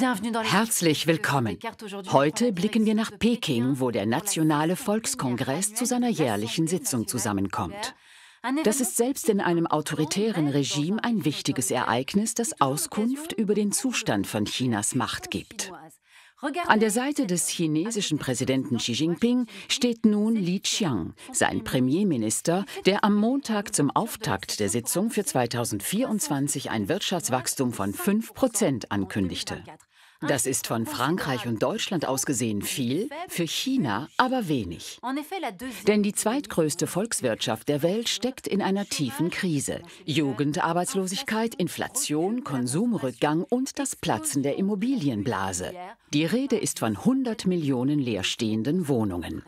Herzlich willkommen. Heute blicken wir nach Peking, wo der Nationale Volkskongress zu seiner jährlichen Sitzung zusammenkommt. Das ist selbst in einem autoritären Regime ein wichtiges Ereignis, das Auskunft über den Zustand von Chinas Macht gibt. An der Seite des chinesischen Präsidenten Xi Jinping steht nun Li Qiang, sein Premierminister, der am Montag zum Auftakt der Sitzung für 2024 ein Wirtschaftswachstum von 5 Prozent ankündigte. Das ist von Frankreich und Deutschland aus gesehen viel, für China aber wenig. Denn die zweitgrößte Volkswirtschaft der Welt steckt in einer tiefen Krise. Jugendarbeitslosigkeit, Inflation, Konsumrückgang und das Platzen der Immobilienblase. Die Rede ist von 100 Millionen leerstehenden Wohnungen.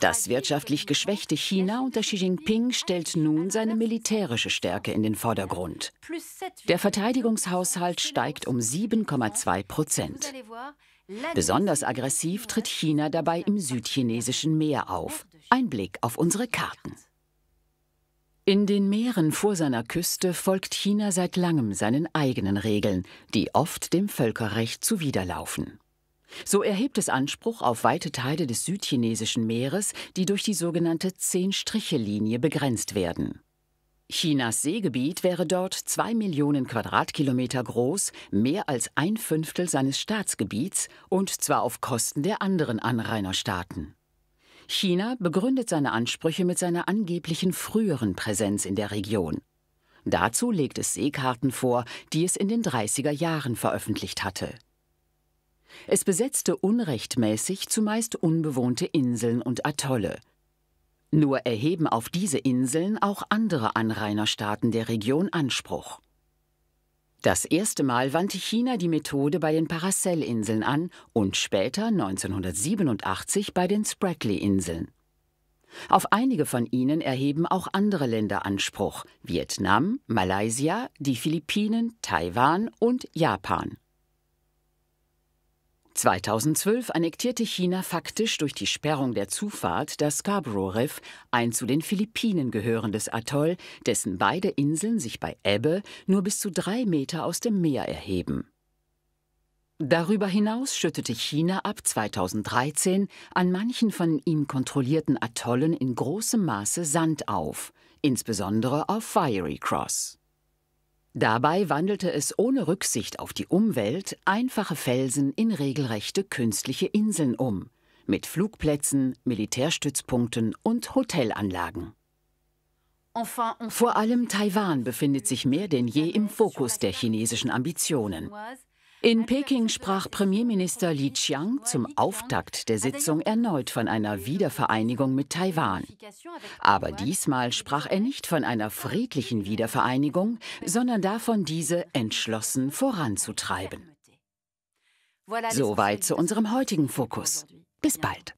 Das wirtschaftlich geschwächte China unter Xi Jinping stellt nun seine militärische Stärke in den Vordergrund. Der Verteidigungshaushalt steigt um 7,2 Prozent. Besonders aggressiv tritt China dabei im südchinesischen Meer auf. Ein Blick auf unsere Karten. In den Meeren vor seiner Küste folgt China seit langem seinen eigenen Regeln, die oft dem Völkerrecht zuwiderlaufen. So erhebt es Anspruch auf weite Teile des südchinesischen Meeres, die durch die sogenannte Zehn-Striche-Linie begrenzt werden. Chinas Seegebiet wäre dort zwei Millionen Quadratkilometer groß, mehr als ein Fünftel seines Staatsgebiets, und zwar auf Kosten der anderen Anrainerstaaten. China begründet seine Ansprüche mit seiner angeblichen früheren Präsenz in der Region. Dazu legt es Seekarten vor, die es in den 30er Jahren veröffentlicht hatte. Es besetzte unrechtmäßig zumeist unbewohnte Inseln und Atolle. Nur erheben auf diese Inseln auch andere Anrainerstaaten der Region Anspruch. Das erste Mal wandte China die Methode bei den Paracel-Inseln an und später 1987 bei den Spratly-Inseln. Auf einige von ihnen erheben auch andere Länder Anspruch: Vietnam, Malaysia, die Philippinen, Taiwan und Japan. 2012 annektierte China faktisch durch die Sperrung der Zufahrt das Scarborough-Riff, ein zu den Philippinen gehörendes Atoll, dessen beide Inseln sich bei Ebbe nur bis zu drei Meter aus dem Meer erheben. Darüber hinaus schüttete China ab 2013 an manchen von ihm kontrollierten Atollen in großem Maße Sand auf, insbesondere auf Fiery Cross. Dabei wandelte es ohne Rücksicht auf die Umwelt einfache Felsen in regelrechte künstliche Inseln um, mit Flugplätzen, Militärstützpunkten und Hotelanlagen. Vor allem Taiwan befindet sich mehr denn je im Fokus der chinesischen Ambitionen. In Peking sprach Premierminister Li Qiang zum Auftakt der Sitzung erneut von einer Wiedervereinigung mit Taiwan. Aber diesmal sprach er nicht von einer friedlichen Wiedervereinigung, sondern davon, diese entschlossen voranzutreiben. Soweit zu unserem heutigen Fokus. Bis bald.